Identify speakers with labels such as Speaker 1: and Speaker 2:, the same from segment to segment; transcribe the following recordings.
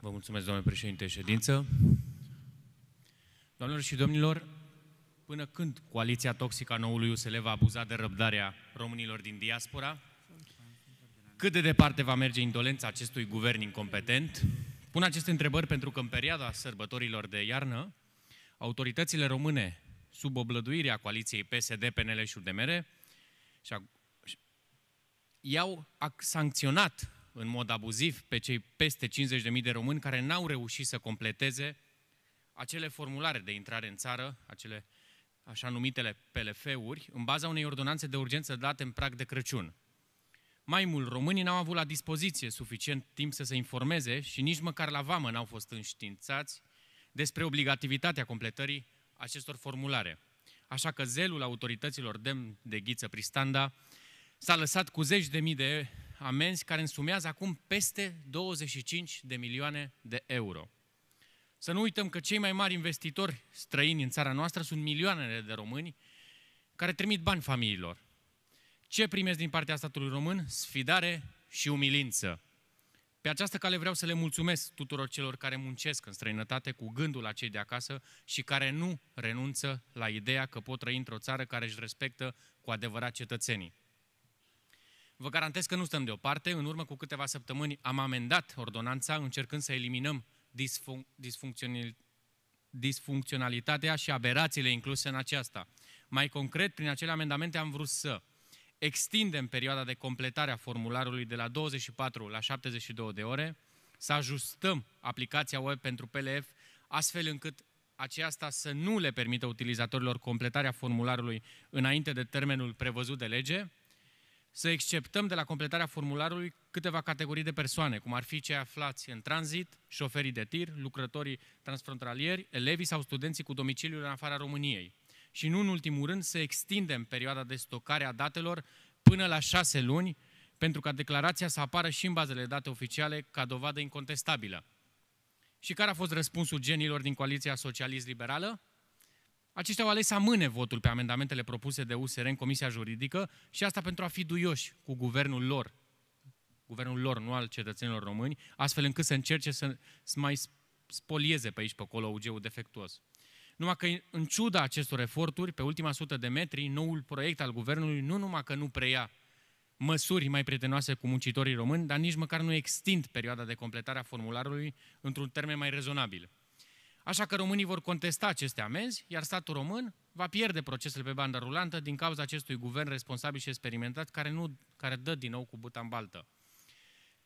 Speaker 1: Vă mulțumesc, domnule președinte, ședință. Doamnelor și domnilor, până când coaliția toxică a noului USL va abuza de răbdarea românilor din diaspora? Cât de departe va merge indolența acestui guvern incompetent? Pun aceste întrebări pentru că în perioada sărbătorilor de iarnă, autoritățile române, sub oblăduirea coaliției PSD, PNL și UDMR, și-au, iau sancționat în mod abuziv pe cei peste 50.000 de români care n-au reușit să completeze acele formulare de intrare în țară, acele așa numitele PLF-uri, în baza unei ordonanțe de urgență date în prag de Crăciun. Mai mult, românii n-au avut la dispoziție suficient timp să se informeze și nici măcar la vamă n-au fost înștiințați despre obligativitatea completării acestor formulare. Așa că zelul autorităților demn de ghiță Pristanda s-a lăsat cu zeci de mii de amenzi care însumează acum peste 25 de milioane de euro. Să nu uităm că cei mai mari investitori străini în țara noastră sunt milioanele de români care trimit bani familiilor. Ce primesc din partea statului român? Sfidare și umilință. Pe această cale vreau să le mulțumesc tuturor celor care muncesc în străinătate cu gândul la cei de acasă și care nu renunță la ideea că pot trăi într-o țară care își respectă cu adevărat cetățenii. Vă garantez că nu stăm deoparte. În urmă cu câteva săptămâni am amendat ordonanța încercând să eliminăm disfun- disfuncționalitatea disfuncționalitatea și aberațiile incluse în aceasta. Mai concret, prin acele amendamente am vrut să extindem perioada de completare a formularului de la 24 la 72 de ore, să ajustăm aplicația web pentru PLF astfel încât aceasta să nu le permită utilizatorilor completarea formularului înainte de termenul prevăzut de lege, să exceptăm de la completarea formularului câteva categorii de persoane, cum ar fi cei aflați în tranzit, șoferii de tir, lucrătorii transfrontalieri, elevii sau studenții cu domiciliul în afara României. Și nu în ultimul rând să extindem perioada de stocare a datelor până la șase luni, pentru ca declarația să apară și în bazele de date oficiale ca dovadă incontestabilă. Și care a fost răspunsul genilor din Coaliția Socialist-Liberală? Aceștia au ales să amâne votul pe amendamentele propuse de USR în Comisia Juridică și asta pentru a fi duioși cu guvernul lor, guvernul lor, nu al cetățenilor români, astfel încât să încerce să, mai spolieze pe aici, pe acolo, UG-ul defectuos. Numai că, în ciuda acestor eforturi, pe ultima sută de metri, noul proiect al guvernului nu numai că nu preia măsuri mai prietenoase cu muncitorii români, dar nici măcar nu extind perioada de completare a formularului într-un termen mai rezonabil. Așa că românii vor contesta aceste amenzi, iar statul român va pierde procesul pe bandă rulantă din cauza acestui guvern responsabil și experimentat care, nu, care dă din nou cu buta în baltă.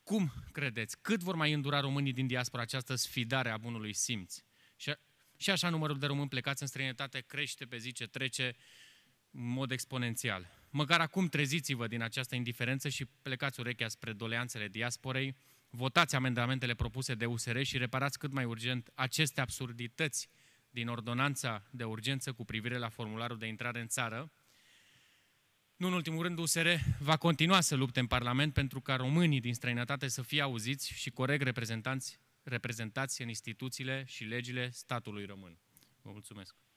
Speaker 1: Cum credeți? Cât vor mai îndura românii din diaspora această sfidare a bunului simț? Și, și așa numărul de români plecați în străinătate crește pe zi ce trece în mod exponențial. Măcar acum treziți-vă din această indiferență și plecați urechea spre doleanțele diasporei, votați amendamentele propuse de USR și reparați cât mai urgent aceste absurdități din ordonanța de urgență cu privire la formularul de intrare în țară. Nu în ultimul rând, USR va continua să lupte în Parlament pentru ca românii din străinătate să fie auziți și corect reprezentanți, reprezentați în instituțiile și legile statului român. Vă mulțumesc!